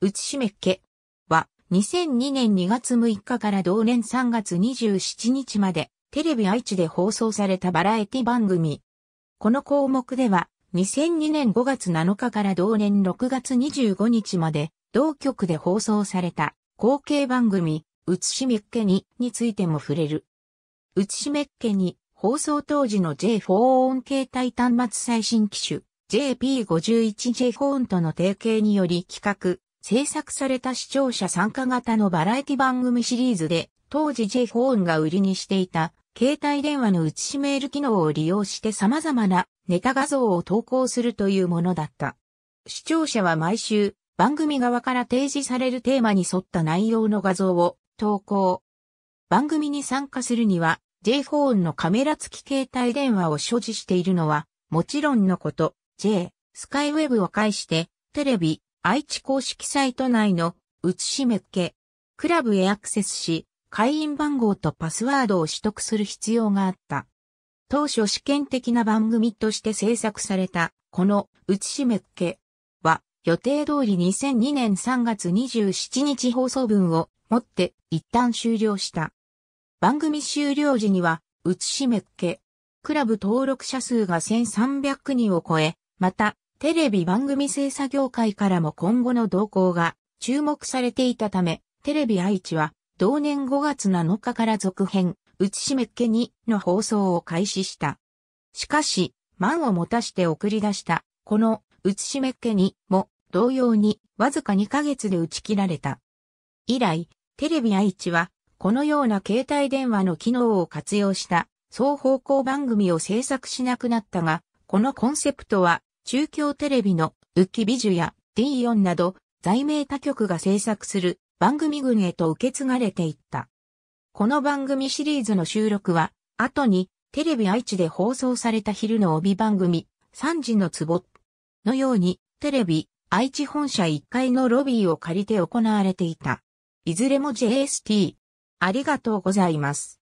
うつしめっけは2002年2月6日から同年3月27日までテレビ愛知で放送されたバラエティ番組。この項目では2002年5月7日から同年6月25日まで同局で放送された後継番組、うつしめっけにについても触れる。うつしめっけに放送当時の J4 音携帯端末最新機種 JP51J フォンとの提携により企画、制作された視聴者参加型のバラエティ番組シリーズで、当時 J フーンが売りにしていた、携帯電話の写しメール機能を利用して様々なネタ画像を投稿するというものだった。視聴者は毎週、番組側から提示されるテーマに沿った内容の画像を投稿。番組に参加するには、J フーンのカメラ付き携帯電話を所持しているのは、もちろんのこと、J、スカイウェブを介して、テレビ、愛知公式サイト内のつしめっけ、クラブへアクセスし、会員番号とパスワードを取得する必要があった。当初試験的な番組として制作された、この、うつしめっけは、予定通り2002年3月27日放送分をもって一旦終了した。番組終了時には、うつしめっけ、クラブ登録者数が1300人を超え、また、テレビ番組制作業界からも今後の動向が注目されていたため、テレビ愛知は同年5月7日から続編、うちしめっけにの放送を開始した。しかし、満を持たして送り出した、このうちしめっけにも同様にわずか2ヶ月で打ち切られた。以来、テレビ愛知はこのような携帯電話の機能を活用した双方向番組を制作しなくなったが、このコンセプトは中京テレビのウキビジュや D4 など在名他局が制作する番組群へと受け継がれていった。この番組シリーズの収録は、後にテレビ愛知で放送された昼の帯番組、3時の壺のように、テレビ愛知本社1階のロビーを借りて行われていた。いずれも JST。ありがとうございます。